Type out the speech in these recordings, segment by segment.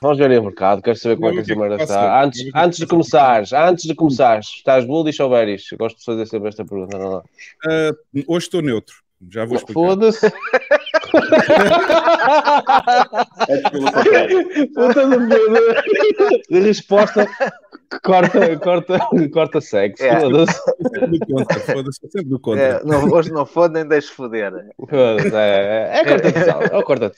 Vamos ver o Mercado, quero saber como é que a semana está. Antes, antes de começares, antes de começares, estás bullish ou bearish? Gosto de fazer sempre esta pergunta, não Uh, hoje estou neutro, já vou explicar. Foda-se! Puta de resposta Corta, corta, corta sexo. É. Foda-se. sempre do contra. É, não, hoje não foda, nem deixo foder. É, é, é corta tesal, é o corta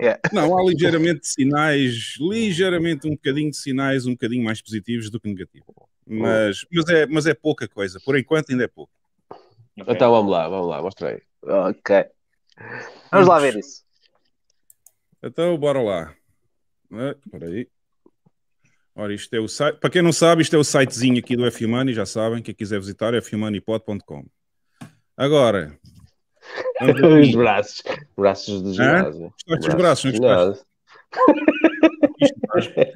É. Não, há ligeiramente sinais, ligeiramente um bocadinho de sinais um bocadinho mais positivos do que negativos. Mas, mas, é, mas é pouca coisa, por enquanto ainda é pouco. Okay. Então vamos lá, vamos lá, mostra aí. Ok. Vamos lá ver isso. Então, bora lá. Ah, espera ah, aí. Ora, isto é o site. Para quem não sabe, isto é o sitezinho aqui do F-Money, já sabem, quem quiser visitar é fmoneypod.com. Agora. os braços, braços dos ginásio. Gostaste dos braços, não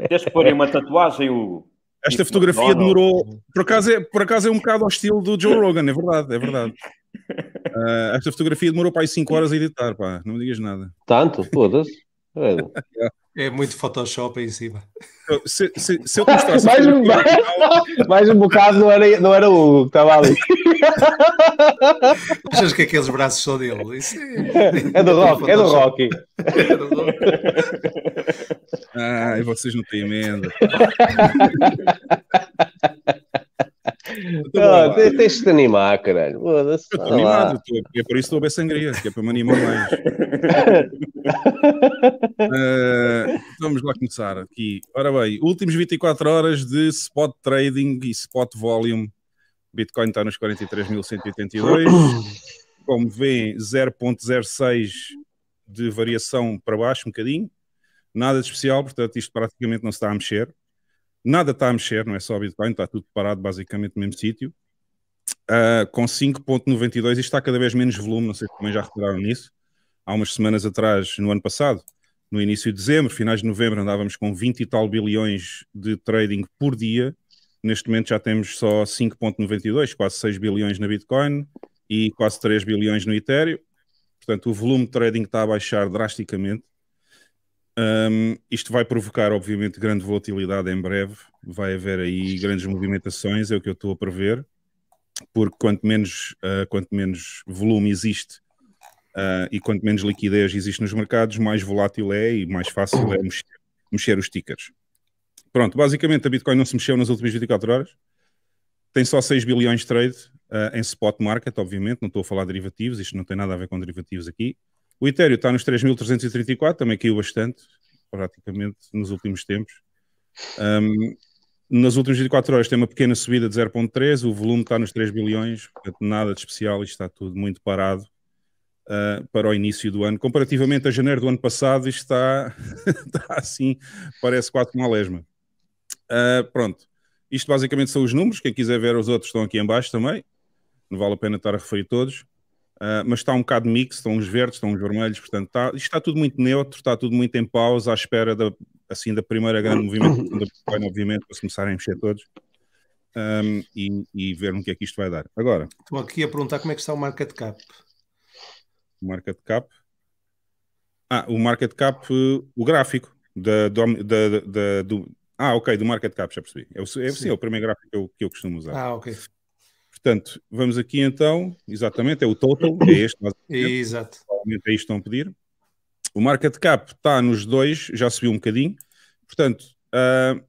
Tens que pôr uma tatuagem, o. Esta fotografia demorou. Por acaso, é, por acaso é um bocado ao estilo do Joe Rogan, é verdade, é verdade. Uh, esta fotografia demorou para aí 5 horas a editar, pá, não me digas nada. Tanto? Foda-se. É muito Photoshop aí em cima. Se, se, se eu mostrasse. mais, um, mais, mais um bocado não era, não era o Hugo que estava ali. Achas que aqueles braços são dele? Isso é, é do Rock, é do Rock. É do Ai, ah, vocês não têm emenda não ah, tens de te animar, caralho. Estou animado, tô, é por isso que estou a sangria, que é para me animar mais. uh, vamos lá começar aqui. Ora bem, últimos 24 horas de spot trading e spot volume. Bitcoin está nos 43.182. Como vêem, 0.06 de variação para baixo, um bocadinho. Nada de especial, portanto, isto praticamente não se está a mexer nada está a mexer, não é só o Bitcoin, está tudo parado basicamente no mesmo sítio, uh, com 5.92 isto está cada vez menos volume, não sei se também já repararam nisso. Há umas semanas atrás, no ano passado, no início de dezembro, finais de novembro, andávamos com 20 e tal bilhões de trading por dia. Neste momento já temos só 5.92, quase 6 bilhões na Bitcoin e quase 3 bilhões no Ethereum. Portanto, o volume de trading está a baixar drasticamente um, isto vai provocar, obviamente, grande volatilidade em breve. Vai haver aí grandes movimentações, é o que eu estou a prever, porque quanto menos, uh, quanto menos volume existe uh, e quanto menos liquidez existe nos mercados, mais volátil é e mais fácil é mexer, mexer os tickers. Pronto, basicamente a Bitcoin não se mexeu nas últimas 24 horas. Tem só 6 bilhões de trade uh, em spot market, obviamente. Não estou a falar de derivativos, isto não tem nada a ver com derivativos aqui. O Ethereum está nos 3.334, também caiu bastante, praticamente, nos últimos tempos. Um, nas últimas 24 horas tem uma pequena subida de 0.3, o volume está nos 3 bilhões, portanto nada de especial, isto está tudo muito parado uh, para o início do ano. Comparativamente a janeiro do ano passado, isto está, está assim, parece quase uma lesma. Uh, pronto, isto basicamente são os números, quem quiser ver os outros estão aqui em baixo também, não vale a pena estar a referir todos. Uh, mas está um bocado mixto, estão uns verdes, estão uns vermelhos, portanto está, isto está tudo muito neutro, está tudo muito em pausa, à espera da, assim, da primeira grande movimento da Bitcoin, obviamente, para se começarem a mexer todos um, e, e ver no que é que isto vai dar. Agora. Estou aqui a perguntar como é que está o market cap. O market cap? Ah, o market cap, o gráfico da, da, da, do. Ah, ok, do market cap, já percebi. É, o, é, sim. Sim, é o primeiro gráfico que eu, que eu costumo usar. Ah, ok. Portanto, vamos aqui então, exatamente, é o total, é este. Exato. É isto estão a pedir. O market cap está nos dois, já subiu um bocadinho. Portanto, uh,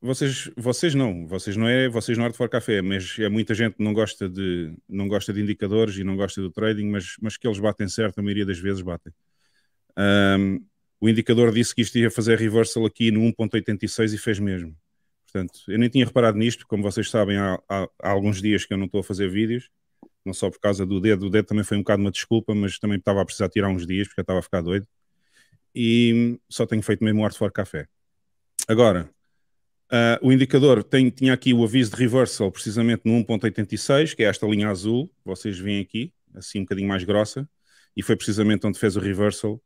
vocês, vocês não, vocês não é, vocês não é de for café, mas é muita gente que não gosta de, não gosta de indicadores e não gosta do trading, mas, mas que eles batem certo, a maioria das vezes batem. Um, ah, o indicador disse que isto ia fazer reversal aqui no 1.86 e fez mesmo. Portanto, eu nem tinha reparado nisto, como vocês sabem, há, há, há alguns dias que eu não estou a fazer vídeos, não só por causa do dedo, o dedo também foi um bocado uma desculpa, mas também estava a precisar tirar uns dias, porque eu estava a ficar doido, e só tenho feito mesmo o Art for Café. Agora, Uh, o indicador tem, tinha aqui o aviso de reversal precisamente no 1.86, que é esta linha azul, vocês veem aqui, assim um bocadinho mais grossa, e foi precisamente onde fez o reversal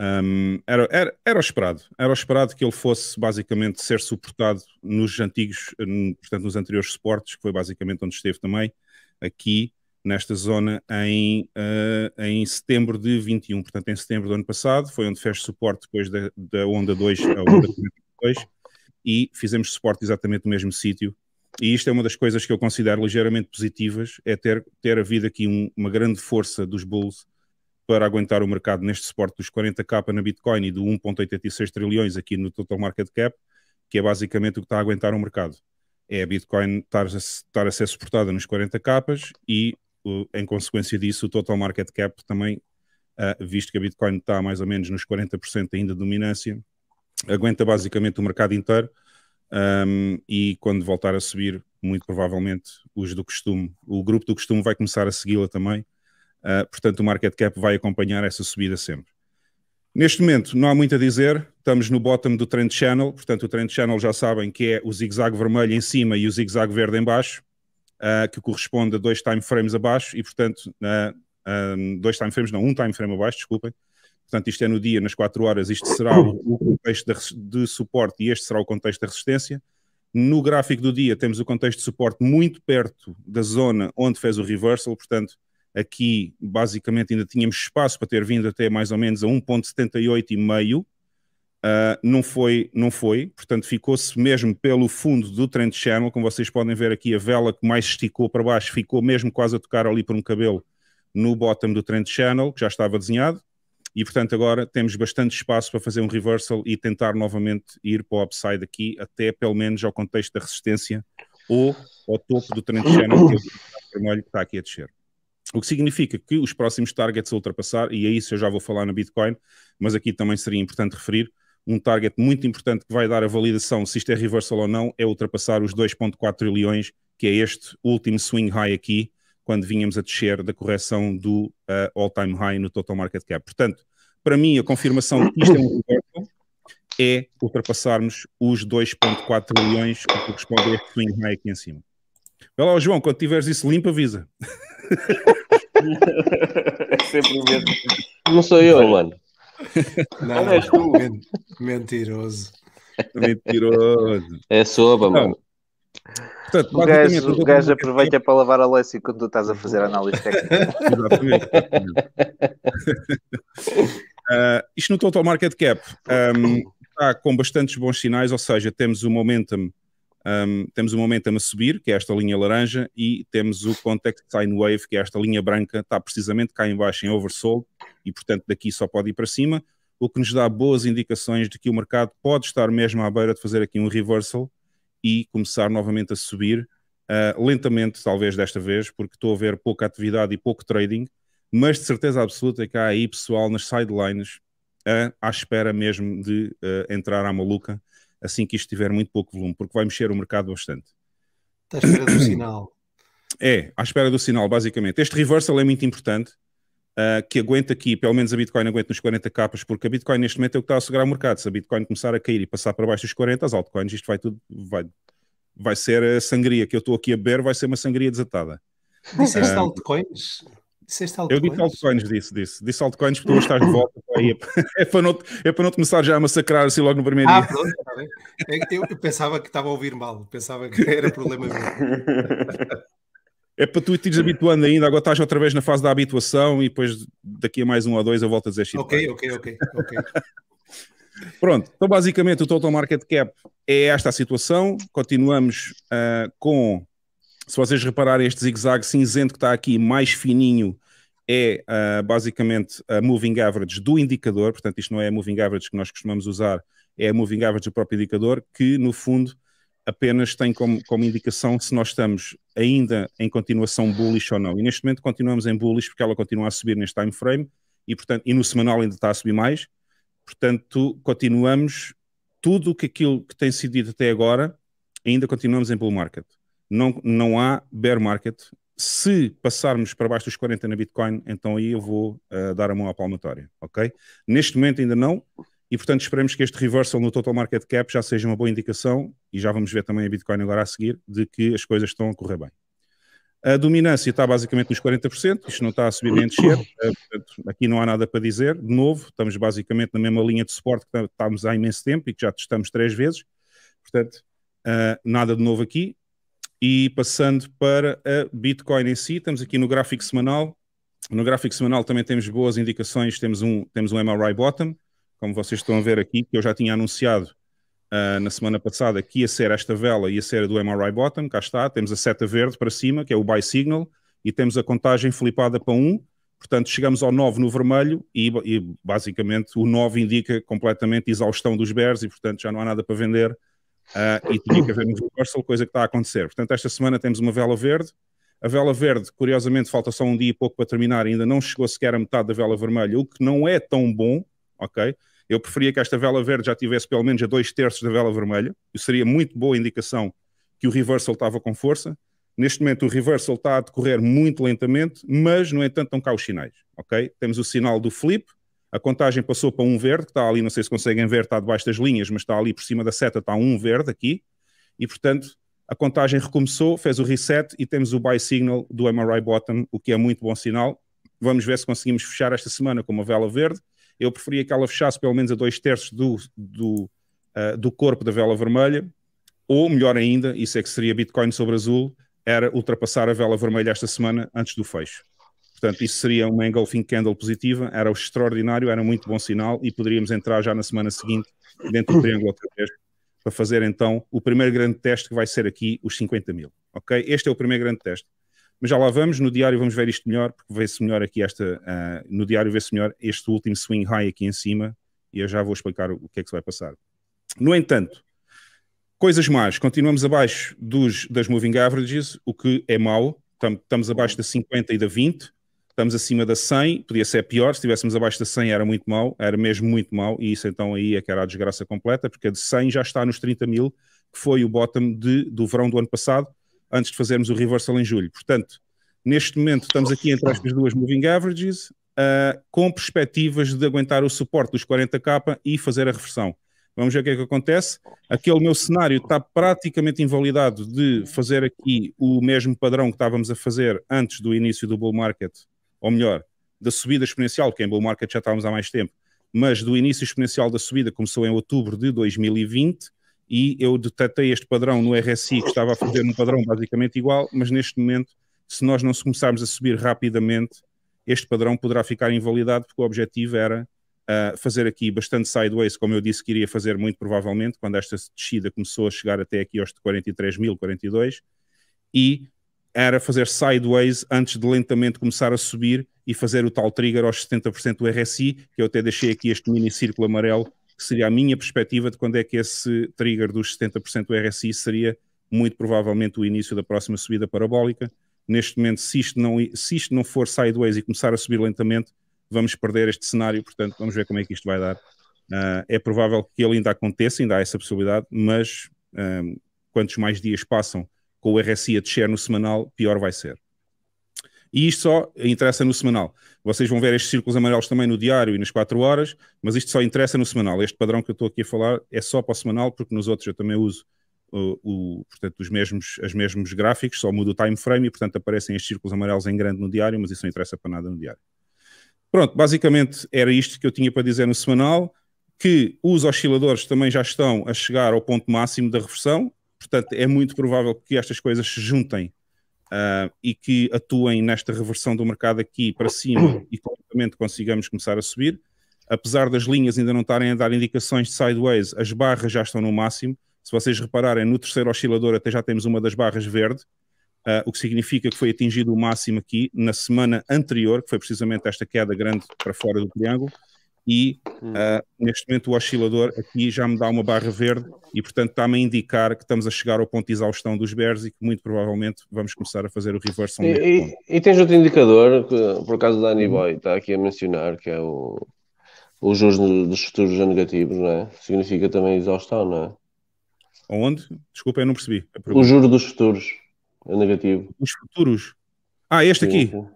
um, era, era, era o esperado. Era o esperado que ele fosse basicamente ser suportado nos antigos, portanto, nos anteriores suportes, que foi basicamente onde esteve também, aqui nesta zona em, uh, em setembro de 21, portanto em setembro do ano passado, foi onde fez suporte depois da, da onda 2 onda 2 e fizemos suporte exatamente no mesmo sítio e isto é uma das coisas que eu considero ligeiramente positivas, é ter, ter havido aqui um, uma grande força dos Bulls para aguentar o mercado neste suporte dos 40k na Bitcoin e do 1.86 trilhões aqui no Total Market Cap, que é basicamente o que está a aguentar o mercado. É a Bitcoin estar a, estar a ser suportada nos 40k e, em consequência disso, o Total Market Cap também, ah, visto que a Bitcoin está mais ou menos nos 40% ainda de dominância, aguenta basicamente o mercado inteiro um, e quando voltar a subir, muito provavelmente os do costume, o grupo do costume vai começar a segui-la também Uh, portanto, o market cap vai acompanhar essa subida sempre. Neste momento, não há muito a dizer, estamos no bottom do trend channel, portanto, o trend channel já sabem que é o zigue-zague vermelho em cima e o zigue-zague verde em baixo, uh, que corresponde a dois time frames abaixo e, portanto, uh, ah, um, dois time frames, não, um time frame abaixo, desculpem. Portanto, isto é no dia, nas 4 horas, isto será o contexto de, de suporte e este será o contexto da resistência. No gráfico do dia temos o contexto de suporte muito perto da zona onde fez o reversal, portanto, Aqui, basicamente, ainda tínhamos espaço para ter vindo até mais ou menos a 1,78,5. Uh, ah, não foi, não foi, portanto ficou-se mesmo pelo fundo do trend channel, como vocês podem ver aqui a vela que mais esticou para baixo, ficou mesmo quase a tocar ali por um cabelo no bottom do trend channel, que já estava desenhado, e portanto agora temos bastante espaço para fazer um reversal e tentar novamente ir para o upside aqui, até pelo menos ao contexto da resistência ou ao topo do trend channel, que é o vermelho que está aqui a descer. O que significa que os próximos targets a ultrapassar, e aí isso eu já vou falar na Bitcoin, mas aqui também seria importante referir, um target muito importante que vai dar a validação se isto é reversal ou não, é ultrapassar os 2.4 trilhões, que é este último swing high aqui, quando vínhamos a descer da correção do uh, all-time high no total market cap. Portanto, para mim, a confirmação de que isto é um reversal é ultrapassarmos os 2.4 trilhões que corresponde a este swing high aqui em cima. Olha lá, João, quando tiveres isso limpo, avisa. é sempre o mesmo. Não sou eu, mano. Não, não és tu. Mentiroso. Mentiroso. É soba, mano. Portanto, o gajo, o gajo é aproveita é? para lavar a Lécio quando tu estás a fazer análise técnica. Exatamente. uh, isto no Total Market Cap um, está com bastantes bons sinais, ou seja, temos o momentum um, temos o momentum a subir, que é esta linha laranja, e temos o context sine wave, que é esta linha branca, está precisamente cá embaixo em oversold, e portanto daqui só pode ir para cima, o que nos dá boas indicações de que o mercado pode estar mesmo à beira de fazer aqui um reversal e começar novamente a subir, uh, lentamente talvez desta vez, porque estou a ver pouca atividade e pouco trading, mas de certeza absoluta que há aí pessoal nas sidelines uh, à espera mesmo de uh, entrar à maluca assim que isto tiver muito pouco volume, porque vai mexer o mercado bastante. Está à espera do sinal. É, à espera do sinal, basicamente. Este reversal é muito importante, uh, que aguenta aqui, pelo menos a Bitcoin aguenta nos 40 capas, porque a Bitcoin neste momento é o que está a segurar o mercado. Se a Bitcoin começar a cair e passar para baixo dos 40, as altcoins, isto vai tudo, vai, vai ser a sangria que eu estou aqui a beber, vai ser uma sangria desatada. Disseste uh, ah, altcoins? Disseste altcoins? Eu disse altcoins, disse, disse. Disse altcoins porque tu hoje estás de volta. É, é, para não, é para não começar já a massacrar assim logo no primeiro ah, dia. Pronto, está bem. É eu, eu pensava que estava a ouvir mal, pensava que era problema meu. É para tu te habituando ainda, agora estás outra vez na fase da habituação e depois daqui a mais um ou dois eu volto a dizer shit. Ok, ok, ok, ok. Pronto, então basicamente o total market cap é esta a situação. Continuamos uh, com, se vocês repararem, este zigue-zague cinzento que está aqui, mais fininho é uh, basicamente a moving average do indicador, portanto, isto não é a moving average que nós costumamos usar, é a moving average do próprio indicador, que no fundo apenas tem como, como indicação se nós estamos ainda em continuação bullish ou não. E neste momento continuamos em bullish porque ela continua a subir neste time frame e, portanto, e no semanal ainda está a subir mais. Portanto, continuamos tudo que aquilo que tem sido dito até agora, ainda continuamos em bull market. Não, não há bear market se passarmos para baixo dos 40 na Bitcoin, então aí eu vou uh, dar a mão à palmatória, ok? Neste momento ainda não, e portanto esperemos que este reversal no total market cap já seja uma boa indicação, e já vamos ver também a Bitcoin agora a seguir, de que as coisas estão a correr bem. A dominância está basicamente nos 40%, isto não está a subir nem a descer, eh, portanto, aqui não há nada para dizer. De novo, estamos basicamente na mesma linha de suporte que estávamos há imenso tempo e que já testamos três vezes, portanto, uh, nada de novo aqui. E passando para a Bitcoin em si, estamos aqui no gráfico semanal. No gráfico semanal também temos boas indicações, temos um, temos um MRI bottom, como vocês estão a ver aqui, que eu já tinha anunciado uh, na semana passada que ia ser esta vela, ia ser a do MRI bottom, cá está, temos a seta verde para cima, que é o buy signal, e temos a contagem flipada para 1, um, Portanto, chegamos ao 9 no vermelho e, e, basicamente o 9 indica completamente exaustão dos bears e, portanto, já não há nada para vender. Uh, e tinha que haver um reversal, coisa que está a acontecer. Portanto, esta semana temos uma vela verde. A vela verde, curiosamente, falta só um dia e pouco para terminar, ainda não chegou sequer a metade da vela vermelha, o que não é tão bom, ok? Eu preferia que esta vela verde já tivesse pelo menos a dois terços da vela vermelha, isso seria muito boa indicação que o reversal estava com força. Neste momento, o reversal está a decorrer muito lentamente, mas, no entanto, estão cá os sinais, ok? Temos o sinal do flip, a contagem passou para um verde, que está ali, não sei se conseguem ver, está debaixo das linhas, mas está ali por cima da seta, está um verde aqui. E, portanto, a contagem recomeçou, fez o reset e temos o buy signal do MRI bottom, o que é muito bom sinal. Vamos ver se conseguimos fechar esta semana com uma vela verde. Eu preferia que ela fechasse pelo menos a dois terços do, do, uh, do corpo da vela vermelha, ou melhor ainda, isso é que seria Bitcoin sobre azul, era ultrapassar a vela vermelha esta semana antes do fecho. Portanto, isso seria uma engulfing candle positiva, era extraordinário, era muito bom sinal e poderíamos entrar já na semana seguinte dentro do triângulo outra vez para fazer então o primeiro grande teste que vai ser aqui os 50 mil, ok? Este é o primeiro grande teste. Mas já lá vamos, no diário vamos ver isto melhor, porque vê-se melhor aqui esta, uh, no diário vê-se melhor este último swing high aqui em cima e eu já vou explicar o que é que se vai passar. No entanto, coisas mais continuamos abaixo dos, das moving averages, o que é mau, estamos abaixo da 50 e da 20, estamos acima da 100, podia ser pior, se estivéssemos abaixo da 100 era muito mal, era mesmo muito mal, e isso então aí é que era a desgraça completa, porque a de 100 já está nos 30 mil, que foi o bottom de, do verão do ano passado, antes de fazermos o reversal em julho. Portanto, neste momento estamos aqui entre estas duas moving averages, uh, com perspectivas de aguentar o suporte dos 40k e fazer a reversão. Vamos ver o que é que acontece. Aquele meu cenário está praticamente invalidado de fazer aqui o mesmo padrão que estávamos a fazer antes do início do bull market ou melhor, da subida exponencial, que é em bull market já estávamos há mais tempo, mas do início exponencial da subida começou em outubro de 2020 e eu detetei este padrão no RSI que estava a fazer um padrão basicamente igual, mas neste momento, se nós não começarmos a subir rapidamente, este padrão poderá ficar invalidado porque o objetivo era uh, fazer aqui bastante sideways, como eu disse que iria fazer muito provavelmente, quando esta descida começou a chegar até aqui aos 43 mil, 42, e era fazer sideways antes de lentamente começar a subir e fazer o tal trigger aos 70% do RSI, que eu até deixei aqui este mini círculo amarelo, que seria a minha perspectiva de quando é que esse trigger dos 70% do RSI seria muito provavelmente o início da próxima subida parabólica. Neste momento, se isto, não, se isto não for sideways e começar a subir lentamente, vamos perder este cenário, portanto, vamos ver como é que isto vai dar. Uh, é provável que ele ainda aconteça, ainda há essa possibilidade, mas um, ah, quantos mais dias passam, com o RSI a descer no semanal, pior vai ser. E isto só interessa no semanal. Vocês vão ver estes círculos amarelos também no diário e nas 4 horas, mas isto só interessa no semanal. Este padrão que eu estou aqui a falar é só para o semanal, porque nos outros eu também uso o, uh, o, portanto, os mesmos, as mesmos gráficos, só muda o time frame e, portanto, aparecem estes círculos amarelos em grande no diário, mas isso não interessa para nada no diário. Pronto, basicamente era isto que eu tinha para dizer no semanal, que os osciladores também já estão a chegar ao ponto máximo da reversão, Portanto, é muito provável que estas coisas se juntem uh, e que atuem nesta reversão do mercado aqui para cima e completamente consigamos começar a subir. Apesar das linhas ainda não estarem a dar indicações de sideways, as barras já estão no máximo. Se vocês repararem, no terceiro oscilador até já temos uma das barras verde, uh, o que significa que foi atingido o máximo aqui na semana anterior, que foi precisamente esta queda grande para fora do triângulo e uh, neste momento o oscilador aqui já me dá uma barra verde e portanto está-me a indicar que estamos a chegar ao ponto de exaustão dos bears e que muito provavelmente vamos começar a fazer o reversal. E, e, e, tens outro indicador, que, por causa da Aniboy, hum. Boy está aqui a mencionar, que é o, os juros dos futuros negativos, não é? Significa também exaustão, não é? Onde? Desculpa, eu não percebi. O juro dos futuros é negativo. Os futuros? Ah, este sim, aqui? Sim.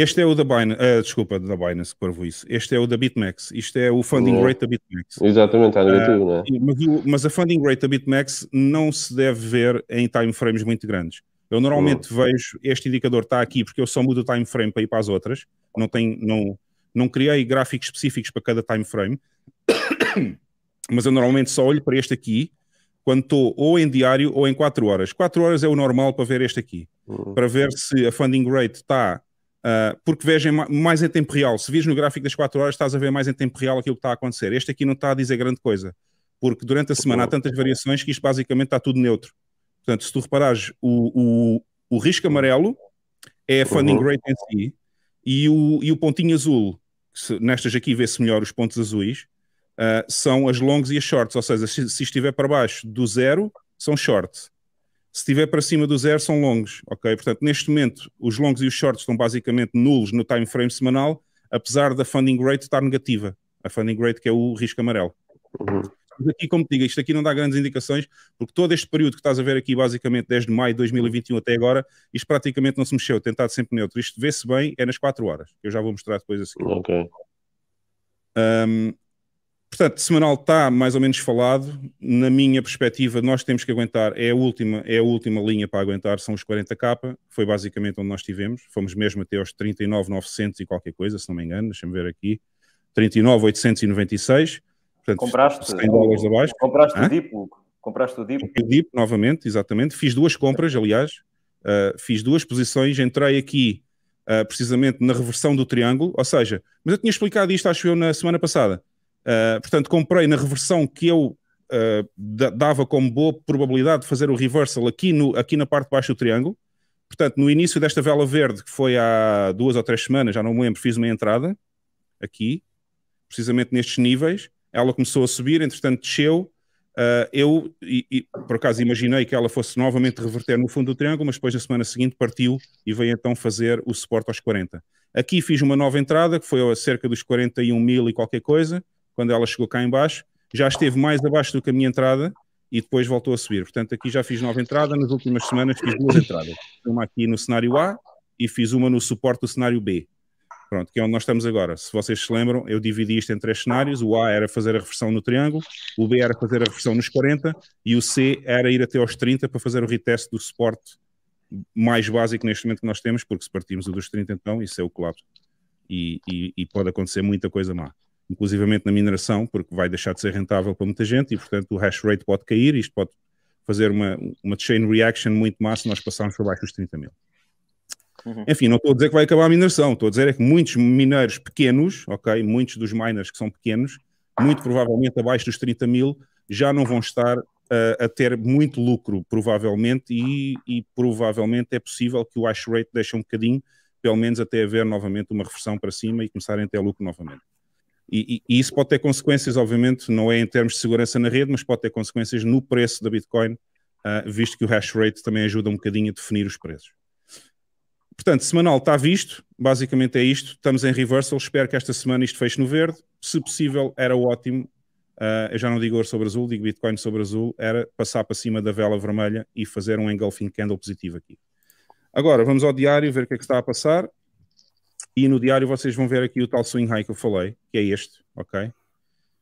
Este é o da Binance, uh, desculpa, da Binance, que parvo isso. Este é o da Bitmax. Isto é o funding uhum. rate da Bitmax. Exatamente, está negativo, ah, uh, não é? Mas, mas, a funding rate da Bitmax não se deve ver em timeframes muito grandes. Eu normalmente uhum. vejo este indicador está aqui porque eu só mudo o time frame para ir para as outras. Não tenho, não, não criei gráficos específicos para cada time frame, mas eu normalmente só olho para este aqui quando estou ou em diário ou em 4 horas. 4 horas é o normal para ver este aqui, uhum. para ver se a funding rate está Uh, porque vejam mais em tempo real. Se vires no gráfico das 4 horas, estás a ver mais em tempo real aquilo que está a acontecer. Este aqui não está a dizer grande coisa, porque durante a semana há tantas variações que isto basicamente está tudo neutro. Portanto, se tu reparares, o, o, o risco uhum. amarelo é a funding uhum. rate em si, e o, e o pontinho azul, se, nestas aqui vê-se melhor os pontos azuis, uh, são as longs e as shorts, ou seja, se, se estiver para baixo do zero, são shorts. Se estiver para cima do zero, são longos, ok? Portanto, neste momento, os longos e os shorts estão basicamente nulos no time frame semanal, apesar da funding rate estar negativa. A funding rate que é o risco amarelo. Uhum. Mas aqui, como te digo, isto aqui não dá grandes indicações, porque todo este período que estás a ver aqui, basicamente desde maio de 2021 até agora, isto praticamente não se mexeu, tentado sempre neutro. Isto vê-se bem, é nas 4 horas, eu já vou mostrar depois a seguir. Ok. Um, Portanto, semanal está mais ou menos falado. Na minha perspectiva, nós temos que aguentar, é a última, é a última linha para aguentar, são os 40k. Foi basicamente onde nós estivemos. Fomos mesmo até aos 39,900 e qualquer coisa, se não me engano, deixa-me ver aqui. 39,896. Portanto, compraste, 100 dólares abaixo. Compraste Hã? o DIP, Compraste o DIP. O DIP, novamente, exatamente. Fiz duas compras, aliás. Uh, fiz duas posições, entrei aqui uh, precisamente na reversão do triângulo, ou seja, mas eu tinha explicado isto, acho eu, na semana passada eh, portanto, comprei na reversão que eu uh, dava como boa probabilidade de fazer o reversal aqui, no, aqui na parte de baixo do triângulo. Portanto, no início desta vela verde, que foi há duas ou três semanas, já não me lembro, fiz uma entrada aqui, precisamente nestes níveis. Ela começou a subir, entretanto desceu. Uh, eu, e, e, por acaso, imaginei que ela fosse novamente reverter no fundo do triângulo, mas depois, na semana seguinte, partiu e veio então fazer o suporte aos 40. Aqui fiz uma nova entrada, que foi a cerca dos 41 mil e qualquer coisa quando ela chegou cá embaixo, já esteve mais abaixo do que a minha entrada e depois voltou a subir. Portanto, aqui já fiz nova entrada, nas últimas semanas fiz duas entradas. Uma aqui no cenário A e fiz uma no suporte do cenário B. Pronto, que é onde nós estamos agora. Se vocês se lembram, eu dividi isto em três cenários. O A era fazer a reversão no triângulo, o B era fazer a reversão nos 40 e o C era ir até aos 30 para fazer o reteste do suporte mais básico neste momento que nós temos, porque se partimos o dos 30 então, isso é o colapso. E, e, e pode acontecer muita coisa má inclusivamente na mineração, porque vai deixar de ser rentável para muita gente e, portanto, o hash rate pode cair, isto pode fazer uma, uma chain reaction muito massa nós passarmos para baixo dos 30 mil. Uhum. Enfim, não estou a dizer que vai acabar a mineração, estou a dizer é que muitos mineiros pequenos, ok, muitos dos miners que são pequenos, muito provavelmente abaixo dos 30 mil, já não vão estar a ter muito lucro, provavelmente, e, e, provavelmente é possível que o hash rate deixe um bocadinho, pelo menos até haver novamente uma reversão para cima e começarem a ter lucro novamente. E, e, e, isso pode ter consequências, obviamente, não é em termos de segurança na rede, mas pode ter consequências no preço da Bitcoin, uh, visto que o hash rate também ajuda um bocadinho a definir os preços. Portanto, semanal está visto, basicamente é isto. Estamos em reversal, espero que esta semana isto feche no verde. Se possível, era ótimo. Uh, eu já não digo ouro sobre azul, digo Bitcoin sobre azul. Era passar para cima da vela vermelha e fazer um engulfing candle positivo aqui. Agora, vamos ao diário ver o que é que está a passar. E no diário vocês vão ver aqui o tal swing high que eu falei, que é este, ok?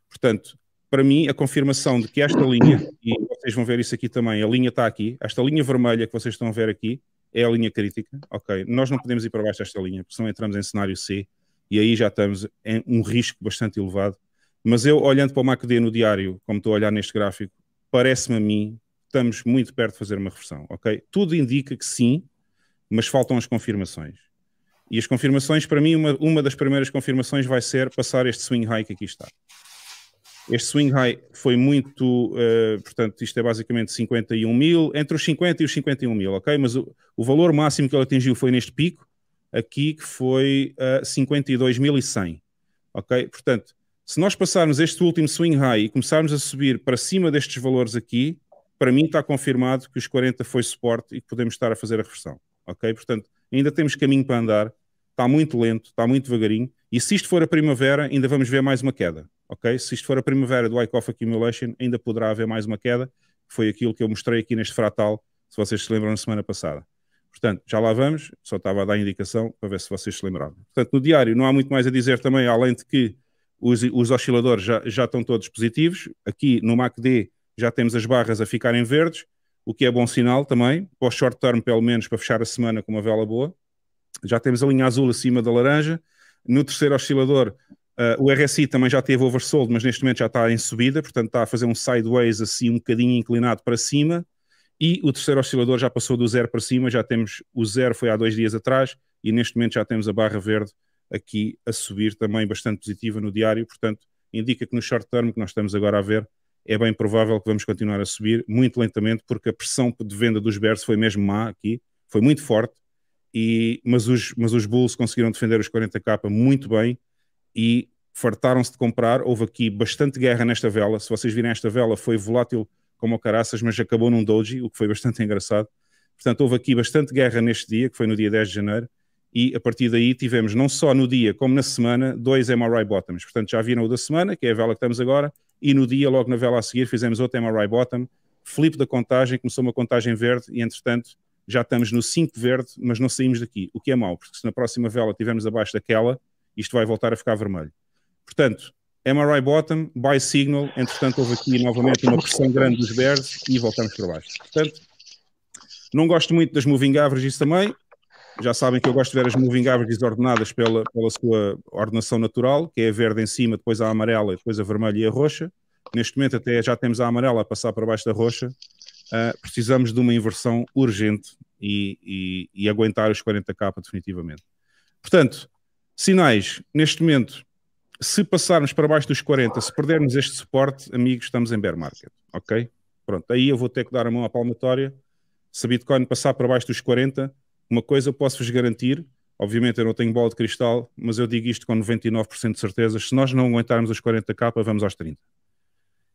Portanto, para mim, a confirmação de que esta linha, e vocês vão ver isso aqui também, a linha está aqui, esta linha vermelha que vocês estão a ver aqui é a linha crítica, ok? Nós não podemos ir para baixo desta linha, porque senão entramos em cenário C e aí já estamos em um risco bastante elevado. Mas eu, olhando para o MACD no diário, como estou a olhar neste gráfico, parece-me a mim estamos muito perto de fazer uma reversão, ok? Tudo indica que sim, mas faltam as confirmações. E as confirmações, para mim, uma, uma das primeiras confirmações vai ser passar este swing high que aqui está. Este swing high foi muito, uh, portanto, isto é basicamente 51 mil, entre os 50 e os 51 mil, ok? Mas o, o valor máximo que ele atingiu foi neste pico, aqui que foi uh, eh, 52.100, ok? Portanto, se nós passarmos este último swing high e começarmos a subir para cima destes valores aqui, para mim está confirmado que os 40 foi suporte e que podemos estar a fazer a reversão, ok? Portanto, ainda temos caminho para andar, está muito lento, está muito devagarinho, e se isto for a primavera, ainda vamos ver mais uma queda, ok? Se isto for a primavera do Wyckoff Accumulation, ainda poderá haver mais uma queda, que foi aquilo que eu mostrei aqui neste fratal, se vocês se lembram na semana passada. Portanto, já lá vamos, só estava a dar indicação para ver se vocês se lembravam. Portanto, no diário não há muito mais a dizer também, além de que os, os osciladores já, já estão todos positivos, aqui no MACD já temos as barras a ficarem verdes, o que é bom sinal também, para o short term, pelo menos, para fechar a semana com uma vela boa. Já temos a linha azul acima da laranja. No terceiro oscilador, uh, o RSI também já teve oversold, mas neste momento já está em subida, portanto está a fazer um sideways assim um bocadinho inclinado para cima. E o terceiro oscilador já passou do zero para cima, já temos o zero, foi há dois dias atrás, e neste momento já temos a barra verde aqui a subir também bastante positiva no diário, portanto indica que no short term que nós estamos agora a ver é bem provável que vamos continuar a subir muito lentamente, porque a pressão de venda dos Bears foi mesmo má aqui, foi muito forte, e, mas, os, mas os Bulls conseguiram defender os 40k muito bem e fartaram-se de comprar. Houve aqui bastante guerra nesta vela. Se vocês virem esta vela, foi volátil como o caraças, mas acabou num doji, o que foi bastante engraçado. Portanto, houve aqui bastante guerra neste dia, que foi no dia 10 de janeiro, e a partir daí tivemos, não só no dia como na semana, dois MRI bottoms. Portanto, já viram o da semana, que é a vela que estamos agora, e no dia, logo na vela a seguir, fizemos outra MRI bottom, flip da contagem, começou uma contagem verde e, entretanto, já estamos no 5 verde, mas não saímos daqui, o que é mau, porque se na próxima vela tivermos abaixo daquela, isto vai voltar a ficar vermelho. Portanto, MRI bottom, buy signal, entretanto houve aqui novamente uma pressão grande dos verdes e voltamos para baixo. Portanto, não gosto muito das moving averages também, já sabem que eu gosto de ver as moving averages ordenadas pela, pela sua ordenação natural, que é a verde em cima, depois a amarela, depois a vermelha e a roxa. Neste momento até já temos a amarela a passar para baixo da roxa. Uh, precisamos de uma inversão urgente e, e, e aguentar os 40k definitivamente. Portanto, sinais, neste momento, se passarmos para baixo dos 40, se perdermos este suporte, amigos, estamos em bear market, ok? Pronto, aí eu vou ter que dar a mão à palmatória. Se a Bitcoin passar para baixo dos 40, uma coisa eu posso-vos garantir, obviamente eu não tenho bola de cristal, mas eu digo isto com 99% de certeza, se nós não aguentarmos os 40k, vamos aos 30.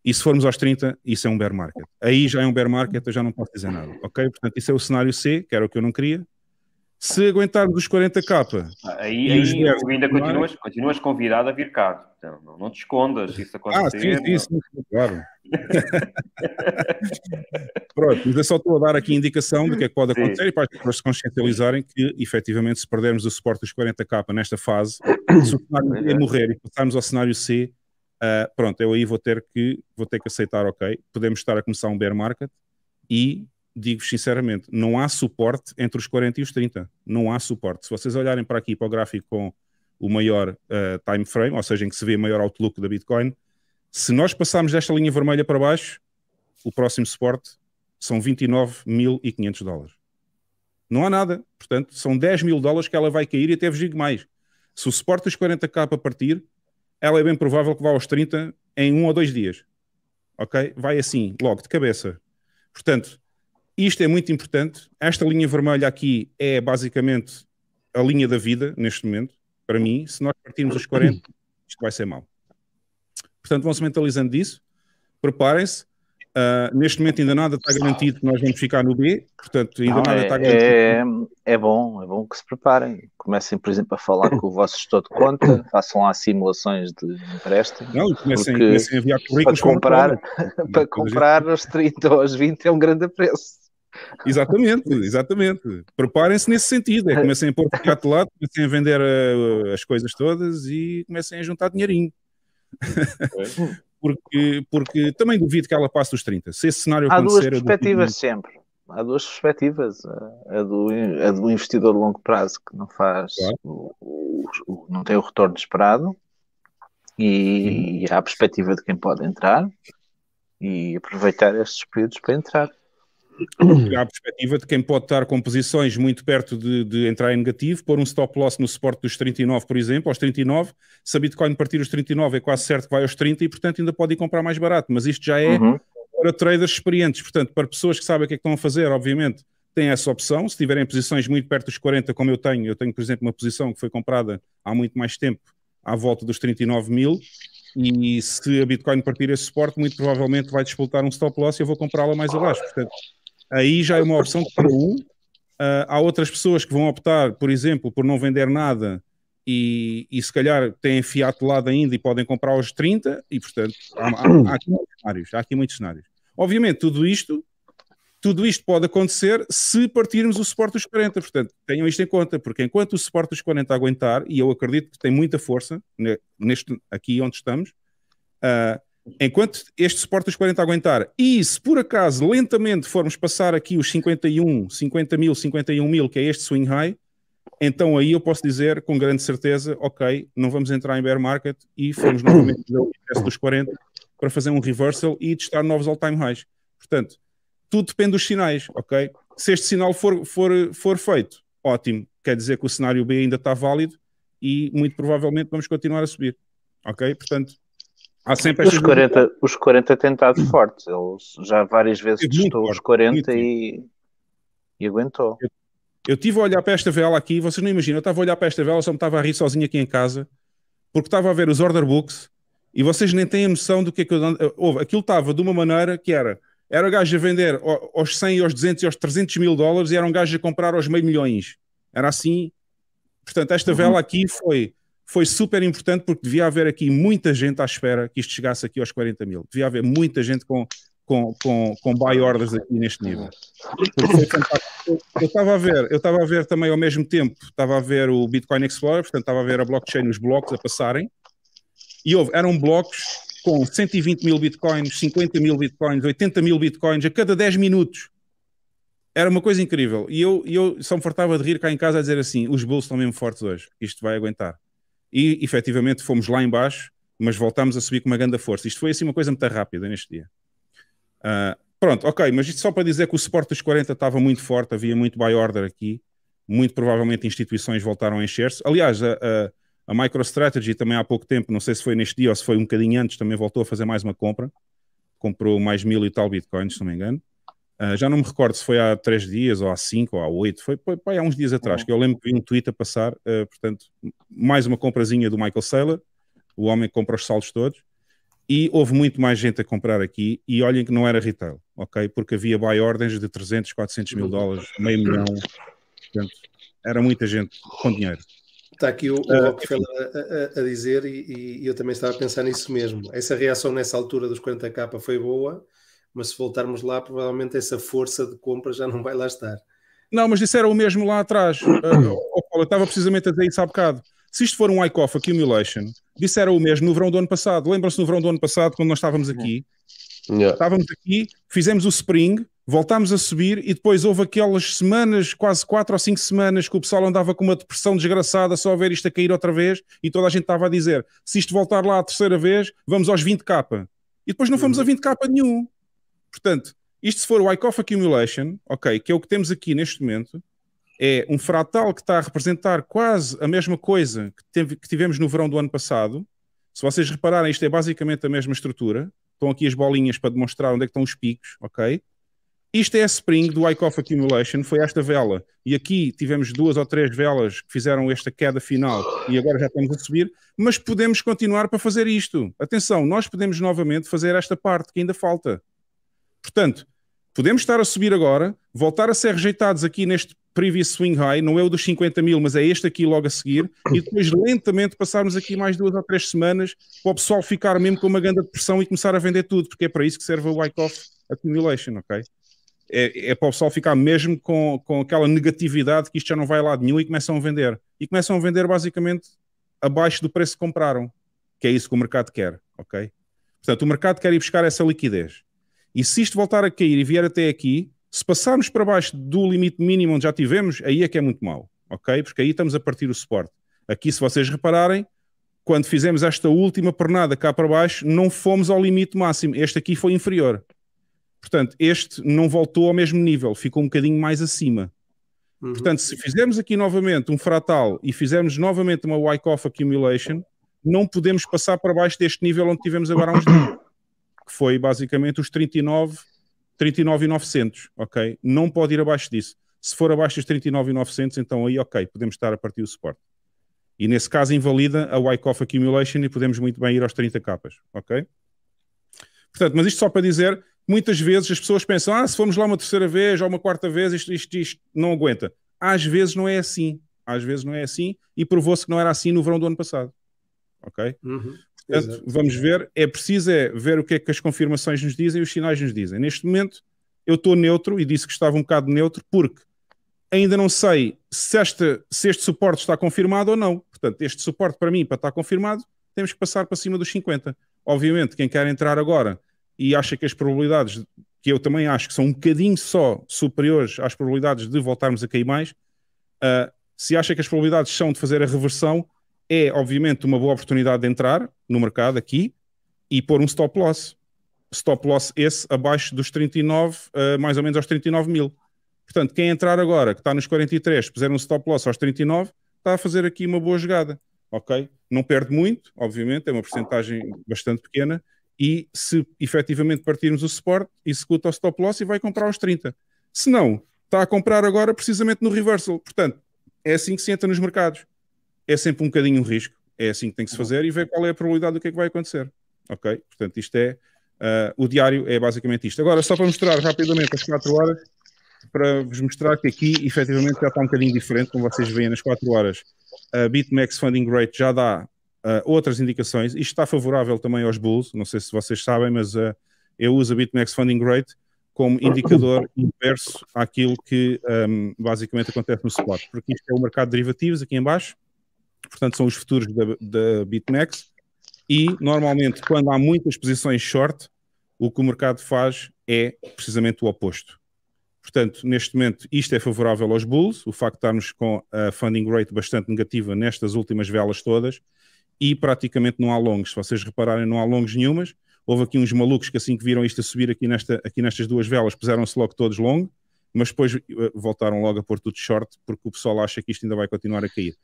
E se formos aos 30, isso é um bear market. Aí já é um bear market, eu já não posso dizer nada, ok? Portanto, isso é o cenário C, que era o que eu não queria. Se aguentarmos os 40k... Aí, aí ainda continuas, continuas convidado a vir cá. Então, não, te escondas isso acontecer. Ah, sim, sim, sim, claro. Pronto, mas eu só estou a dar aqui indicação do que é que pode acontecer Sim. e para as pessoas se consciencializarem que, efetivamente, se perdermos o suporte dos 40k nesta fase, se o cenário é morrer e passarmos ao cenário C, uh, pronto, eu aí vou ter, que, vou ter que aceitar, ok, podemos estar a começar um bear market e digo-vos sinceramente, não há suporte entre os 40 e os 30, não há suporte. Se vocês olharem para aqui, para o gráfico com o maior uh, time frame, ou seja, em que se vê maior outlook da Bitcoin, se nós passarmos desta linha vermelha para baixo, o próximo suporte são 29.500 dólares. Não há nada. Portanto, são 10 mil dólares que ela vai cair e até vos digo mais. Se o suporte dos 40k partir, ela é bem provável que vá aos 30 em um ou dois dias. Ok? Vai assim, logo, de cabeça. Portanto, isto é muito importante. Esta linha vermelha aqui é basicamente a linha da vida neste momento. Para mim, se nós partirmos os 40, isto vai ser mau. Portanto, vão se mentalizando disso, preparem-se. Uh, neste momento ainda nada está garantido que nós vamos ficar no B, portanto ainda não, nada é, está é, garantido. É, é, bom, é bom que se preparem. Comecem, por exemplo, a falar com o vosso gestor de conta, façam lá simulações de empréstimo. Não, comecem, comecem a enviar currículos é? para comprar, para, para comprar aos 30 ou aos 20 é um grande preço. Exatamente, exatamente. Preparem-se nesse sentido. É, comecem a pôr o de lado, comecem a vender uh, as coisas todas e comecem a juntar dinheirinho porque, porque também duvido que ela passe dos 30. Se esse cenário Há acontecer... Há duas perspectivas sempre. Há duas perspectivas. A do, a do investidor de longo prazo que não faz... Claro. O, o, não tem o retorno esperado e, uhum. e há a perspectiva de quem pode entrar e aproveitar estes períodos para entrar há a perspectiva de quem pode estar com posições muito perto de, de, entrar em negativo, pôr um stop loss no suporte dos 39, por exemplo, aos 39, se a Bitcoin partir os 39 é quase certo que vai aos 30 e portanto ainda pode ir comprar mais barato, mas isto já é uhum. para traders experientes, portanto para pessoas que sabem o que é que estão a fazer, obviamente têm essa opção, se tiverem posições muito perto dos 40 como eu tenho, eu tenho por exemplo uma posição que foi comprada há muito mais tempo, à volta dos 39 mil, e se a Bitcoin partir esse suporte, muito provavelmente vai disputar um stop loss e eu vou comprá-la mais abaixo. Portanto, aí já é uma opção que para um. Uh, há outras pessoas que vão optar, por exemplo, por não vender nada e, e se calhar têm fiato lado ainda e podem comprar aos 30 e, portanto, há, há, há, aqui muitos cenários, há aqui muitos cenários. Obviamente, tudo isto tudo isto pode acontecer se partirmos o suporte dos 40. Portanto, tenham isto em conta, porque enquanto o suporte dos 40 aguentar, e eu acredito que tem muita força neste, aqui onde estamos, uh, Enquanto este suporte dos 40 aguentar, e se por acaso lentamente formos passar aqui os 51, 50 mil, 51 mil, que é este swing high, então aí eu posso dizer com grande certeza, ok, não vamos entrar em bear market e fomos novamente dos 40 para fazer um reversal e testar novos all-time highs. Portanto, tudo depende dos sinais, ok? Se este sinal for, for, for feito, ótimo, quer dizer que o cenário B ainda está válido e muito provavelmente vamos continuar a subir, ok? Portanto, Há sempre os, 40, de... os 40 tentados fortes. Ele já várias vezes estou testou forte, os 40 e, e, aguentou. Eu, eu tive a olhar para esta vela aqui, vocês não imaginam, eu estava a olhar para esta vela, só me estava a rir sozinho aqui em casa, porque estava a ver os order books e vocês nem têm a noção do que é que eu. Eh, houve, aquilo estava de uma maneira que era. Era o gajo a vender aos 100, aos 200 e aos 300 mil dólares e era um gajo a comprar aos meio milhões. Era assim. Portanto, esta uhum. vela aqui foi foi super importante porque devia haver aqui muita gente à espera que isto chegasse aqui aos 40 mil. Devia haver muita gente com, com, com, com buy orders aqui neste nível. Eu estava a ver, eu estava a ver também ao mesmo tempo, estava a ver o Bitcoin Explorer, portanto estava a ver a blockchain, os blocos a passarem, e houve, eram blocos com 120 mil bitcoins, 50 mil bitcoins, 80 mil bitcoins a cada 10 minutos. Era uma coisa incrível. E eu, eu só me fartava de rir cá em casa a dizer assim: os bulls estão mesmo fortes hoje, isto vai aguentar e efetivamente fomos lá embaixo, mas voltámos a subir com uma grande força. Isto foi assim uma coisa muito rápida neste dia. Uh, pronto, ok, mas isto só para dizer que o suporte dos 40 estava muito forte, havia muito buy order aqui, muito provavelmente instituições voltaram a encher-se. Aliás, a, a, a MicroStrategy também há pouco tempo, não sei se foi neste dia ou se foi um bocadinho antes, também voltou a fazer mais uma compra, comprou mais mil e tal bitcoins, se não me engano. Ah, já não me recordo se foi há três dias, ou há cinco, ou há oito, foi, foi, foi há uns dias atrás, uhum. que eu lembro que vi um tweet a passar, uh, portanto, mais uma comprazinha do Michael Saylor, o homem que compra os saldos todos, e houve muito mais gente a comprar aqui, e olhem que não era retail, ok? Porque havia buy ordens de 300, 400 mil dólares, meio milhão, portanto, era muita gente com dinheiro. Está aqui o, o ah, Rockefeller a, a, a dizer, e, e eu também estava a pensar nisso mesmo, essa reação nessa altura dos 40k foi boa, mas se voltarmos lá, provavelmente essa força de compra já não vai lá estar. Não, mas disseram o mesmo lá atrás. Uh, Paulo, eu estava precisamente a dizer isso há bocado. Se isto for um ICOF accumulation, disseram o mesmo no verão do ano passado. Lembram-se no verão do ano passado, quando nós estávamos uhum. aqui? Yeah. Estávamos aqui, fizemos o spring, voltámos a subir e depois houve aquelas semanas, quase quatro ou cinco semanas, que o pessoal andava com uma depressão desgraçada só a ver isto a cair outra vez e toda a gente estava a dizer: se isto voltar lá a terceira vez, vamos aos 20k. E depois não uhum. fomos a 20k nenhum. Portanto, isto se for o Wyckoff Accumulation, ok, que é o que temos aqui neste momento, é um fratal que está a representar quase a mesma coisa que, teve, que tivemos no verão do ano passado. Se vocês repararem, isto é basicamente a mesma estrutura. Estão aqui as bolinhas para demonstrar onde é estão os picos, ok? Isto é a spring do Wyckoff Accumulation, foi esta vela. E aqui tivemos duas ou três velas que fizeram esta queda final e agora já estamos a subir, mas podemos continuar para fazer isto. Atenção, nós podemos novamente fazer esta parte que ainda falta. Portanto, podemos estar a subir agora, voltar a ser rejeitados aqui neste previous swing high, não é o dos 50 mil, mas é este aqui logo a seguir, e depois lentamente passarmos aqui mais duas ou três semanas para o pessoal ficar mesmo com uma grande depressão e começar a vender tudo, porque é para isso que serve o Wyckoff Accumulation, ok? É, é, para o pessoal ficar mesmo com, com aquela negatividade que isto já não vai a lado nenhum e começam a vender. E começam a vender basicamente abaixo do preço que compraram, que é isso que o mercado quer, ok? Portanto, o mercado quer ir buscar essa liquidez. E se isto voltar a cair e vier até aqui, se passarmos para baixo do limite mínimo onde já tivemos, aí é que é muito mau, ok? Porque aí estamos a partir o suporte. Aqui, se vocês repararem, quando fizemos esta última pernada cá para baixo, não fomos ao limite máximo. Este aqui foi inferior. Portanto, este não voltou ao mesmo nível, ficou um bocadinho mais acima. Uhum. Portanto, se fizermos aqui novamente um fratal e fizermos novamente uma Wyckoff accumulation, não podemos passar para baixo deste nível onde tivemos agora há uns dias que foi basicamente os 39, 39,900, ok? Não pode ir abaixo disso. Se for abaixo dos 39,900, então aí, ok, podemos estar a partir do suporte. E nesse caso invalida a Wyckoff Accumulation e podemos muito bem ir aos 30 capas, ok? Portanto, mas isto só para dizer, muitas vezes as pessoas pensam, ah, se formos lá uma terceira vez ou uma quarta vez, isto, isto, isto não aguenta. Às vezes não é assim. Às vezes não é assim e provou-se que não era assim no verão do ano passado, ok? Uhum. Portanto, Exato. vamos ver. É preciso é ver o que é que as confirmações nos dizem e os sinais nos dizem. Neste momento, eu estou neutro e disse que estava um bocado neutro porque ainda não sei se este, se este suporte está confirmado ou não. Portanto, este suporte para mim, para estar confirmado, temos que passar para cima dos 50. Obviamente, quem quer entrar agora e acha que as probabilidades, que eu também acho que são um bocadinho só superiores às probabilidades de voltarmos a cair mais, uh, se acha que as probabilidades são de fazer a reversão, é, obviamente, uma boa oportunidade de entrar no mercado aqui e pôr um stop loss. Stop loss esse abaixo dos 39, uh, eh, mais ou menos aos 39 mil. Portanto, quem entrar agora, que está nos 43, puser um stop loss aos 39, está a fazer aqui uma boa jogada, ok? Não perde muito, obviamente, é uma porcentagem bastante pequena, e se efetivamente partirmos o suporte, executa o stop loss e vai comprar aos 30. Se não, está a comprar agora precisamente no reversal. Portanto, é assim que se entra nos mercados é sempre um bocadinho um risco, é assim que tem que se uhum. fazer e ver qual é a probabilidade do que é que vai acontecer. Ok? Portanto, isto é. Uh, o diário é basicamente isto. Agora, só para mostrar rapidamente as 4 horas, para vos mostrar que aqui efetivamente já está um bocadinho diferente, como vocês veem nas 4 horas. A BitMEX Funding Rate já dá uh, outras indicações. Isto está favorável também aos bulls, não sei se vocês sabem, mas uh, eu uso a BitMEX Funding Rate como indicador inverso àquilo que um, basicamente acontece no spot, porque isto é o mercado de derivativos aqui embaixo portanto são os futuros da, da BitMEX, e normalmente quando há muitas posições short, o que o mercado faz é precisamente o oposto. Portanto, neste momento, isto é favorável aos bulls, o facto de estarmos com a funding rate bastante negativa nestas últimas velas todas e praticamente não há longs. Se vocês repararem, não há longs nenhumas. Houve aqui uns malucos que assim que viram isto a subir aqui, nesta, aqui nestas duas velas, puseram-se logo todos long, mas depois eh, voltaram logo a pôr tudo short porque o pessoal acha que isto ainda vai continuar a cair.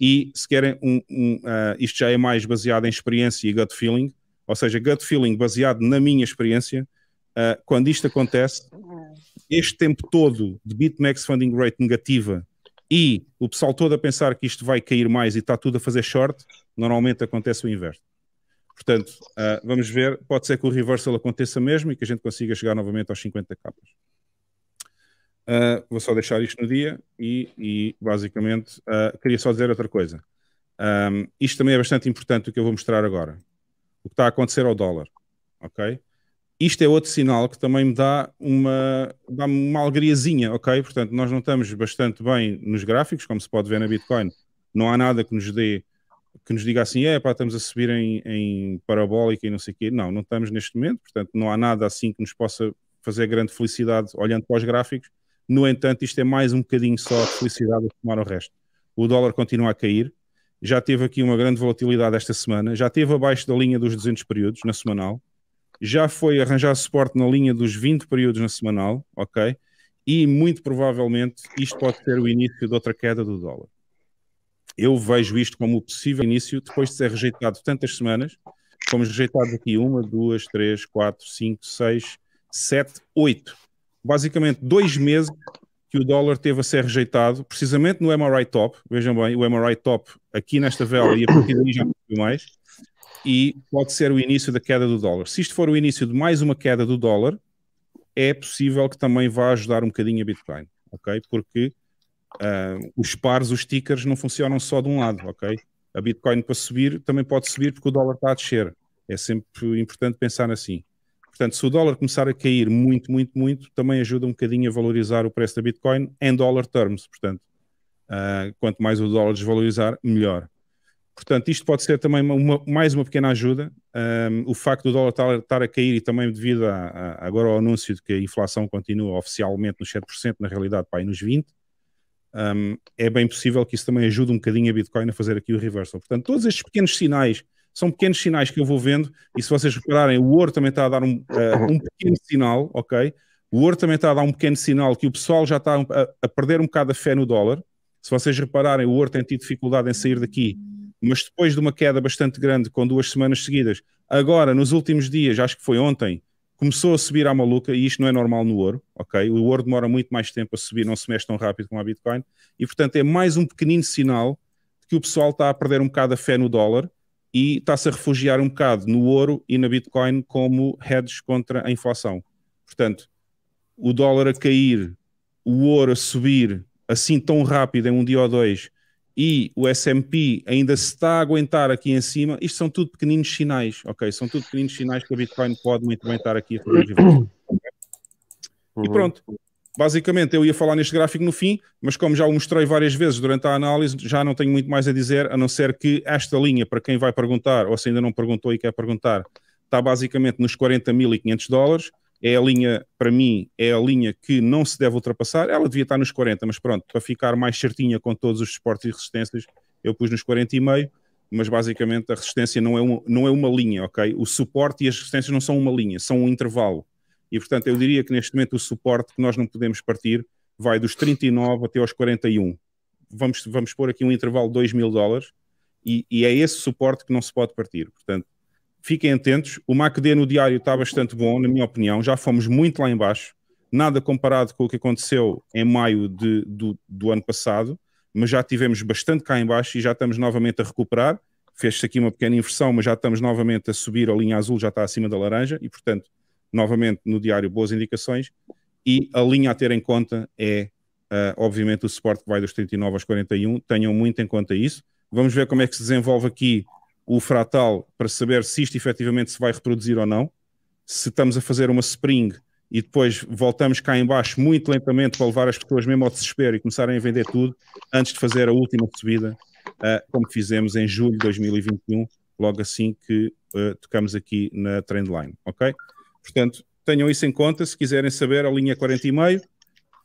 E se querem, um, um, uh, isto já é mais baseado em experiência e gut feeling, ou seja, gut feeling baseado na minha experiência. Uh, quando isto acontece, este tempo todo de BitMEX funding rate negativa e o pessoal todo a pensar que isto vai cair mais e está tudo a fazer short, normalmente acontece o inverso. Portanto, uh, vamos ver, pode ser que o reversal aconteça mesmo e que a gente consiga chegar novamente aos 50 capas. Uh, vou só deixar isto no dia e, e basicamente, uh, queria só dizer outra coisa. Um, ah, isto também é bastante importante o que eu vou mostrar agora. O que está a acontecer ao dólar, ok? Isto é outro sinal que também me dá uma, dá uma alegriazinha, ok? Portanto, nós não estamos bastante bem nos gráficos, como se pode ver na Bitcoin. Não há nada que nos dê que nos diga assim, é pá, estamos a subir em, em parabólica e não sei o quê. Não, não estamos neste momento, portanto, não há nada assim que nos possa fazer grande felicidade olhando para os gráficos no entanto, isto é mais um bocadinho só de felicidade a tomar o resto. O dólar continua a cair, já teve aqui uma grande volatilidade esta semana, já teve abaixo da linha dos 200 períodos na semanal, já foi arranjar suporte na linha dos 20 períodos na semanal, ok? E muito provavelmente isto pode ser o início de outra queda do dólar. Eu vejo isto como o possível início, depois de ser rejeitado tantas semanas, fomos rejeitados aqui uma, duas, três, quatro, cinco, seis, sete, oito basicamente dois meses que o dólar teve a ser rejeitado, precisamente no MRI Top. Vejam bem, o MRI Top aqui nesta vela e a partir daí já não mais. E pode ser o início da queda do dólar. Se isto for o início de mais uma queda do dólar, é possível que também vá ajudar um bocadinho a Bitcoin, ok? Porque uh, os pares, os tickers, não funcionam só de um lado, ok? A Bitcoin para subir também pode subir porque o dólar está a descer. É sempre importante pensar assim. Portanto, se o dólar começar a cair muito, muito, muito, também ajuda um bocadinho a valorizar o preço da Bitcoin em dólar terms. Portanto, uh, quanto mais o dólar desvalorizar, melhor. Portanto, isto pode ser também uma, mais uma pequena ajuda. Um, ah, o facto do dólar estar, a cair e também devido a, a, agora ao anúncio de que a inflação continua oficialmente nos 7%, na realidade, para aí nos 20%, um, ah, é bem possível que isso também ajude um bocadinho a Bitcoin a fazer aqui o reversal. Portanto, todos estes pequenos sinais são pequenos sinais que eu vou vendo, e se vocês repararem, o ouro também está a dar um, uh, um pequeno sinal, ok? O ouro também está a dar um pequeno sinal que o pessoal já está a, eh, a perder um bocado a fé no dólar. Se vocês repararem, o ouro tem tido dificuldade em sair daqui, mas depois de uma queda bastante grande, com duas semanas seguidas, agora, nos últimos dias, acho que foi ontem, começou a subir à maluca, e isto não é normal no ouro, ok? O ouro demora muito mais tempo a subir, não se mexe tão rápido como a Bitcoin, e portanto é mais um pequenino sinal que o pessoal está a perder um bocado a fé no dólar, e está-se a refugiar um bocado no ouro e na Bitcoin como hedge contra a inflação. Portanto, o dólar a cair, o ouro a subir assim tão rápido em um dia ou dois e o S&P ainda se está a aguentar aqui em cima, isto são tudo pequeninos sinais, ok? São tudo pequeninos sinais que a Bitcoin pode muito bem estar aqui a fazer. Uhum. E pronto, Basicamente, eu ia falar neste gráfico no fim, mas como já o mostrei várias vezes durante a análise, já não tenho muito mais a dizer, a não ser que esta linha, para quem vai perguntar, ou se ainda não perguntou e quer perguntar, está basicamente nos 40.500 dólares. É a linha, para mim, é a linha que não se deve ultrapassar. Ela devia estar nos 40, mas pronto, para ficar mais certinha com todos os suportes e resistências, eu pus nos 40,5, mas basicamente a resistência não é, um, não é uma linha, ok? O suporte e as resistências não são uma linha, são um intervalo e, portanto, eu diria que neste momento o suporte que nós não podemos partir vai dos 39 até aos 41. Vamos, vamos pôr aqui um intervalo de 2 mil dólares e, e, é esse suporte que não se pode partir. Portanto, fiquem atentos. O MACD no diário está bastante bom, na minha opinião. Já fomos muito lá embaixo. Nada comparado com o que aconteceu em maio de, do, do ano passado, mas já tivemos bastante cá embaixo e já estamos novamente a recuperar. Fez-se aqui uma pequena inversão, mas já estamos novamente a subir. A linha azul já está acima da laranja e, portanto, novamente no diário boas indicações e a linha a ter em conta é uh, obviamente o suporte que vai dos 39 aos 41, tenham muito em conta isso. Vamos ver como é que se desenvolve aqui o fratal para saber se isto efetivamente se vai reproduzir ou não. Se estamos a fazer uma spring e depois voltamos cá embaixo muito lentamente para levar as pessoas mesmo ao desespero e começarem a vender tudo antes de fazer a última subida, uh, como fizemos em julho de 2021, logo assim que uh, tocamos aqui na trendline, ok? Portanto, tenham isso em conta se quiserem saber a linha 40,5,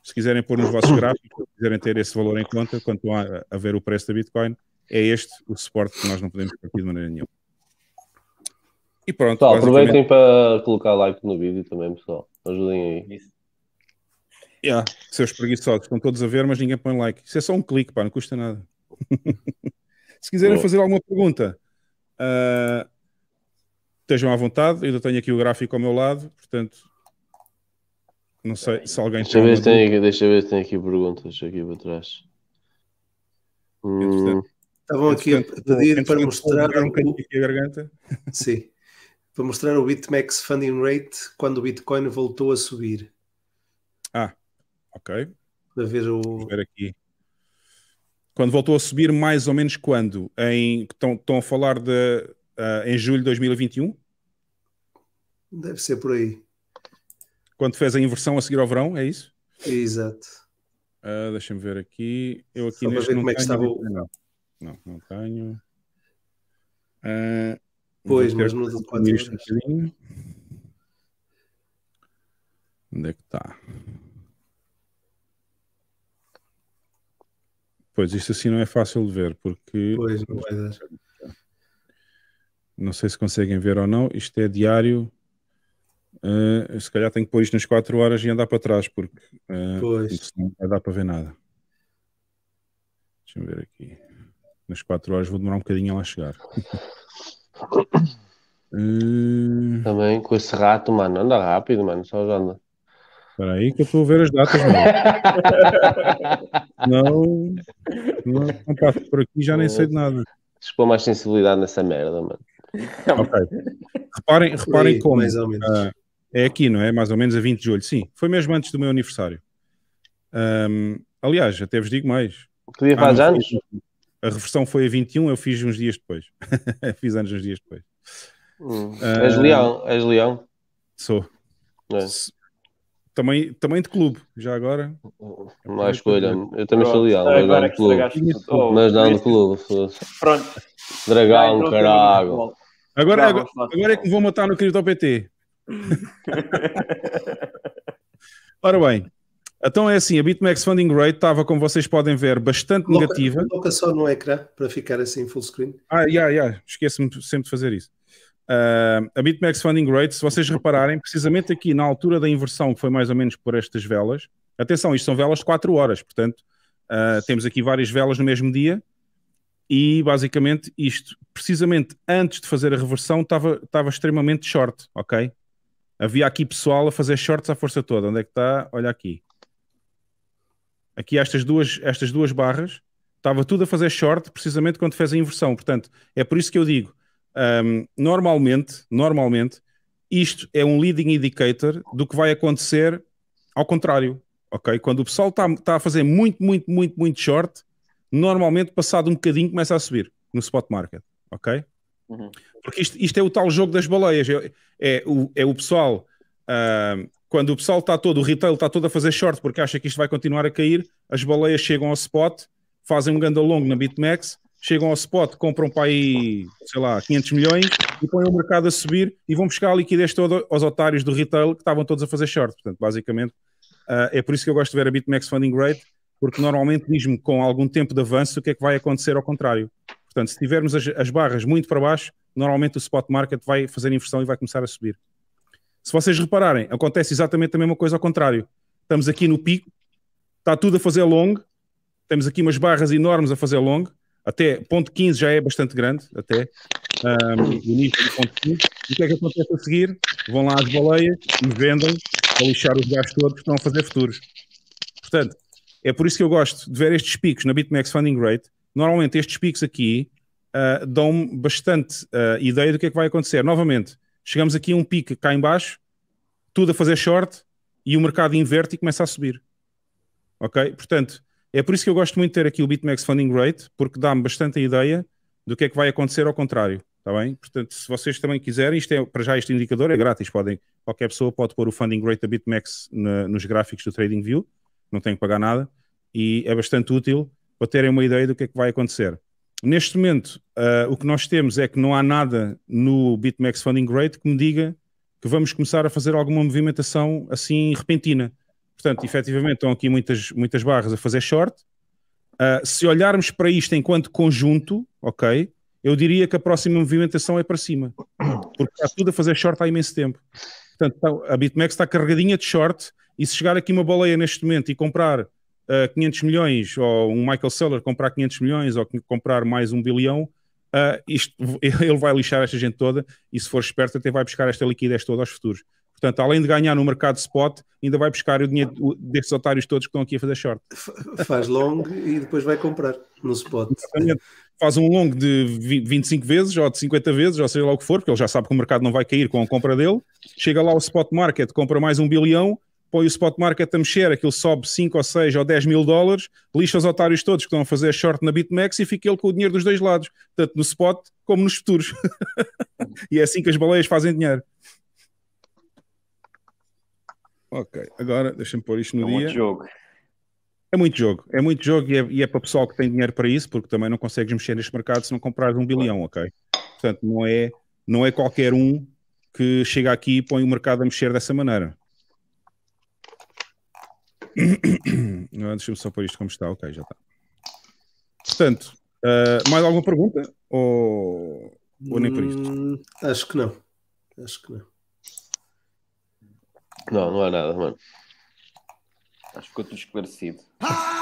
se quiserem pôr nos vossos gráficos, se quiserem ter esse valor em conta quanto a, a ver o preço da Bitcoin, é este o suporte que nós não podemos partir de maneira nenhuma. E pronto. Pessoal, aproveitem para colocar like no vídeo também, pessoal. Ajudem aí. Yeah, seus preguiçosos estão todos a ver, mas ninguém põe like. Isso é só um clique, pá, não custa nada. se quiserem Bom. fazer alguma pergunta, uh, estejam à vontade, eu ainda tenho aqui o gráfico ao meu lado, portanto, não sei se alguém deixa tem. Ver tem aqui, deixa ver se tem aqui perguntas aqui para trás. Hum. Estavam aqui a pedir para mostrar. Um bocadinho aqui a garganta. Sim. Para mostrar o BitMEX funding rate quando o Bitcoin voltou a subir. Ah, ok. Para ver o. ver aqui. Quando voltou a subir, mais ou menos quando? Em, estão, estão a falar de, uh, em julho de 2021? Deve ser por aí. Quando fez a inversão a seguir ao verão, é isso? Exato. Uh, Deixa-me ver aqui. Eu aqui Só para ver como é que estava o. Não, não, não tenho. Uh, pois, mas no de 4 é? Onde é que está? Pois, isto assim não é fácil de ver, porque. Pois, não vai dar. Não sei se conseguem ver ou não. Isto é diário uh, se calhar tenho que pôr isto nas 4 horas e andar para trás, porque, uh, não vai dar para ver nada. Deixa-me ver aqui. Nas 4 horas vou demorar um bocadinho a lá chegar. uh... Também com esse rato, mano, anda rápido, mano, só anda. Espera aí que eu estou a ver as datas, não, não, não passo por aqui já nem sei de nada. Expor mais sensibilidade nessa merda, mano. Ok. Reparem, como. Mais ou menos. Uh, é aqui, não é? Mais ou menos a 20 de julho. Sim, foi mesmo antes do meu aniversário. Um, aliás, até vos digo mais. O Que dia faz anos? A reversão foi a 21, eu fiz uns dias depois. fiz anos uns dias depois. Hum. Uh, és leão, és leão. Sou. É. Também, também de clube, já agora. Não há escolha. Eu também sou leão, mas não de é clube. Oh, mas não de clube. Pronto. Dragão, caralho. Agora, agora, agora é que me vou matar no PT. Ora bem, então é assim, a BitMEX Funding Rate estava, como vocês podem ver, bastante Loca, negativa. Coloca só no ecrã para ficar assim full screen. Ah, já, yeah, yeah. esqueço-me sempre de fazer isso. Uh, a BitMEX Funding Rate, se vocês repararem, precisamente aqui na altura da inversão, que foi mais ou menos por estas velas, atenção, isto são velas de 4 horas, portanto, uh, temos aqui várias velas no mesmo dia, e basicamente isto, precisamente antes de fazer a reversão, estava extremamente short, ok? Havia aqui pessoal a fazer shorts à força toda. Onde é que está? Olha aqui. Aqui estas duas, estas duas barras. Estava tudo a fazer short precisamente quando fez a inversão. Portanto, é por isso que eu digo, um, normalmente, normalmente, isto é um leading indicator do que vai acontecer ao contrário, ok? Quando o pessoal está tá a fazer muito, muito, muito, muito short, normalmente passado um bocadinho começa a subir no spot market, ok? Uhum. Porque isto, isto, é o tal jogo das baleias. É, é o, é o pessoal. Uh, quando o pessoal está todo, o retail está todo a fazer short porque acha que isto vai continuar a cair, as baleias chegam ao spot, fazem um longo na BitMEX, chegam ao spot, compram para aí, sei lá, 500 milhões e põem o mercado a subir e vão buscar a liquidez toda aos otários do retail que estavam todos a fazer short. Portanto, basicamente, uh, é por isso que eu gosto de ver a BitMEX Funding Rate, porque normalmente diz-me com algum tempo de avanço o que é que vai acontecer ao contrário. Portanto, se tivermos as, as barras muito para baixo, normalmente o spot market vai fazer inversão e vai começar a subir. Se vocês repararem, acontece exatamente a mesma coisa ao contrário. Estamos aqui no pico, está tudo a fazer longo, temos aqui umas barras enormes a fazer longo, até ponto 15 já é bastante grande, até um, o nível do ponto 15. E o que é que acontece a seguir? Vão lá as baleias e vendem a lixar os gastos todos que estão a fazer futuros. Portanto, é por isso que eu gosto de ver estes picos na BitMEX Funding Rate, normalmente estes picos aqui uh, dão-me bastante uh, ideia do que é que vai acontecer. Novamente, chegamos aqui a um pico cá embaixo tudo a fazer short e o mercado inverte e começa a subir. Ok? Portanto, é por isso que eu gosto muito de ter aqui o BitMEX Funding Rate, porque dá-me bastante a ideia do que é que vai acontecer ao contrário. Está bem? Portanto, se vocês também quiserem, isto é, para já este indicador é grátis, podem, qualquer pessoa pode pôr o funding rate da BitMEX na, nos gráficos do TradingView, não tem que pagar nada, e é bastante útil para terem uma ideia do que é que vai acontecer. Neste momento, uh, o que nós temos é que não há nada no BitMEX Funding Rate que me diga que vamos começar a fazer alguma movimentação assim repentina. Portanto, efetivamente, estão aqui muitas, muitas barras a fazer short. Uh, se olharmos para isto enquanto conjunto, ok, eu diria que a próxima movimentação é para cima, porque está tudo a fazer short há imenso tempo. Portanto, então, a BitMEX está carregadinha de short e se chegar aqui uma boleia neste momento e comprar uh, 500 milhões, ou um Michael Seller comprar 500 milhões, ou comprar mais um bilhão, uh, isto, ele vai lixar esta gente toda e se for esperto até vai buscar esta liquidez toda aos futuros. Portanto, além de ganhar no mercado spot, ainda vai buscar o dinheiro destes otários todos que estão aqui a fazer short. Faz long e depois vai comprar no spot. Exatamente. Faz um long de 25 vezes ou de 50 vezes, ou seja lá o que for, porque ele já sabe que o mercado não vai cair com a compra dele. Chega lá ao spot market, compra mais um bilhão põe o spot market a mexer, aquilo sobe 5 ou 6 ou 10 mil dólares, lixa os otários todos que estão a fazer short na BitMEX e fica ele com o dinheiro dos dois lados, tanto no spot como nos futuros. e é assim que as baleias fazem dinheiro. Ok, agora deixa-me pôr isto no é dia. Muito jogo. É muito jogo, é muito jogo e é, e é para o pessoal que tem dinheiro para isso, porque também não consegues mexer neste mercado se não comprares um bilhão, ok? Portanto, não é, não é qualquer um que chega aqui e põe o mercado a mexer dessa maneira. Deixa-me só pôr isto como está, ok, já está. Portanto, uh, mais alguma pergunta? Ou, ou nem por isto? Hum, acho que não. Acho que não. Não, não há nada, mano. Acho que ficou tudo esclarecido. Ah!